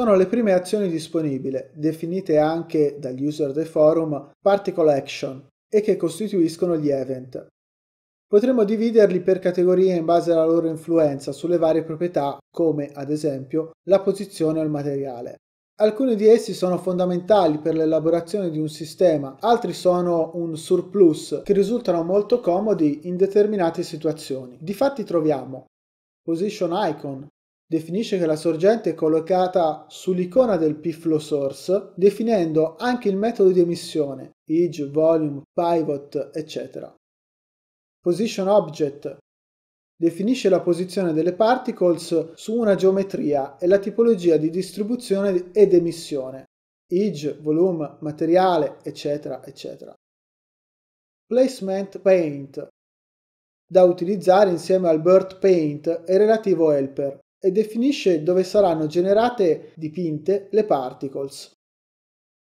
sono le prime azioni disponibili, definite anche dagli user dei forum particle action, e che costituiscono gli event. Potremmo dividerli per categorie in base alla loro influenza sulle varie proprietà, come ad esempio la posizione o il materiale. Alcuni di essi sono fondamentali per l'elaborazione di un sistema, altri sono un surplus che risultano molto comodi in determinate situazioni. Difatti troviamo position icon, definisce che la sorgente è collocata sull'icona del P-Flow source, definendo anche il metodo di emissione, age, volume, pivot, eccetera. Position object definisce la posizione delle particles su una geometria e la tipologia di distribuzione ed emissione, age, volume, materiale, eccetera, eccetera. Placement paint da utilizzare insieme al BERT Paint e relativo helper, e definisce dove saranno generate dipinte le particles.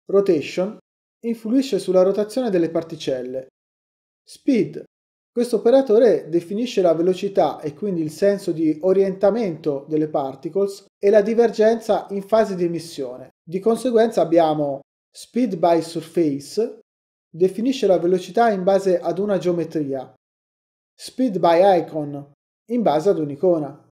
Rotation influisce sulla rotazione delle particelle. Speed. Questo operatore definisce la velocità e quindi il senso di orientamento delle particles e la divergenza in fase di emissione. Di conseguenza abbiamo speed by surface, definisce la velocità in base ad una geometria, speed by icon, in base ad un'icona.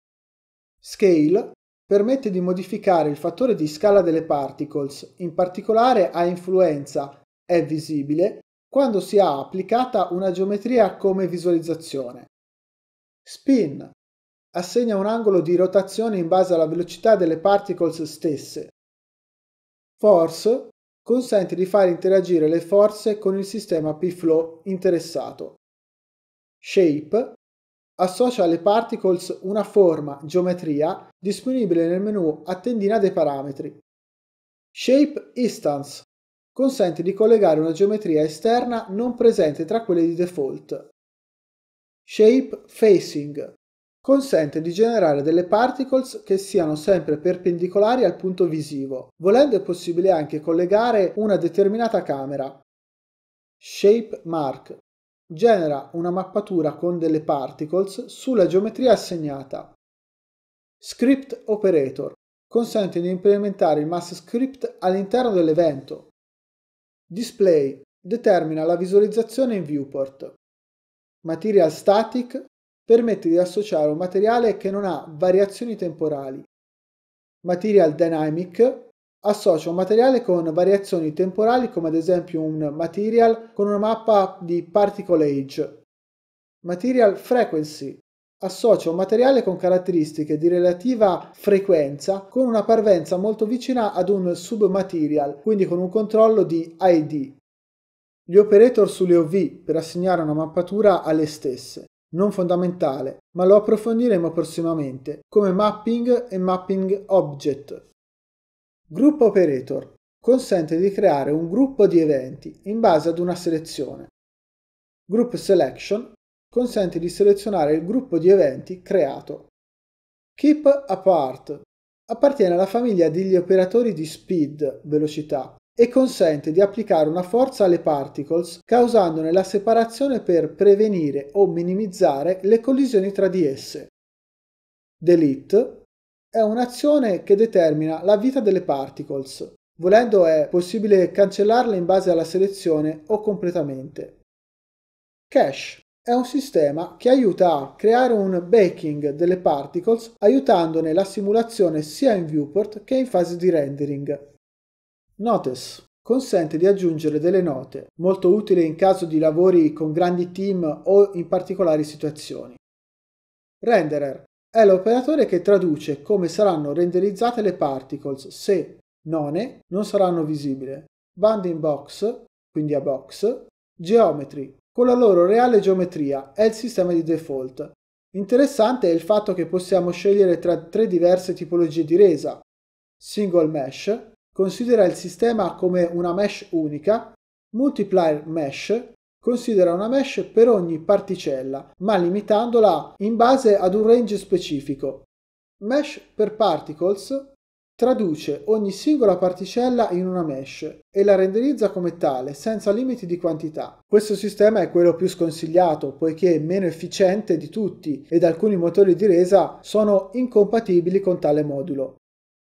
Scale permette di modificare il fattore di scala delle particles, in particolare a influenza è visibile quando si ha applicata una geometria come visualizzazione. Spin assegna un angolo di rotazione in base alla velocità delle particles stesse. Force consente di far interagire le forze con il sistema P-flow interessato. Shape associa alle particles una forma, geometria, disponibile nel menu a tendina dei parametri. Shape Instance consente di collegare una geometria esterna non presente tra quelle di default. Shape Facing consente di generare delle particles che siano sempre perpendicolari al punto visivo. Volendo è possibile anche collegare una determinata camera. Shape Mark genera una mappatura con delle particles sulla geometria assegnata. Script Operator consente di implementare il mass script all'interno dell'evento. Display determina la visualizzazione in viewport. Material Static permette di associare un materiale che non ha variazioni temporali. Material Dynamic Associa un materiale con variazioni temporali come ad esempio un material con una mappa di particle age. Material frequency associa un materiale con caratteristiche di relativa frequenza con una parvenza molto vicina ad un submaterial, quindi con un controllo di ID. Gli operator sulle OV per assegnare una mappatura alle stesse, non fondamentale, ma lo approfondiremo prossimamente, come mapping e mapping object. Group Operator consente di creare un gruppo di eventi in base ad una selezione. Group Selection consente di selezionare il gruppo di eventi creato. Keep Apart appartiene alla famiglia degli operatori di speed, velocità, e consente di applicare una forza alle particles causandone la separazione per prevenire o minimizzare le collisioni tra di esse. Delete è un'azione che determina la vita delle particles. Volendo è possibile cancellarle in base alla selezione o completamente. Cache è un sistema che aiuta a creare un baking delle particles aiutandone la simulazione sia in viewport che in fase di rendering. Notes consente di aggiungere delle note, molto utile in caso di lavori con grandi team o in particolari situazioni. Renderer è l'operatore che traduce come saranno renderizzate le particles se none non saranno visibili, bounding box, quindi a box, geometry, con la loro reale geometria, è il sistema di default. Interessante è il fatto che possiamo scegliere tra tre diverse tipologie di resa. Single mesh, considera il sistema come una mesh unica, multiplier mesh, considera una mesh per ogni particella, ma limitandola in base ad un range specifico. Mesh per particles traduce ogni singola particella in una mesh e la renderizza come tale, senza limiti di quantità. Questo sistema è quello più sconsigliato, poiché è meno efficiente di tutti ed alcuni motori di resa sono incompatibili con tale modulo.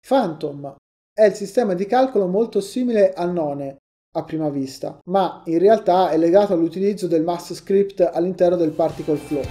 Phantom è il sistema di calcolo molto simile al None, a prima vista, ma in realtà è legato all'utilizzo del mass script all'interno del particle flow.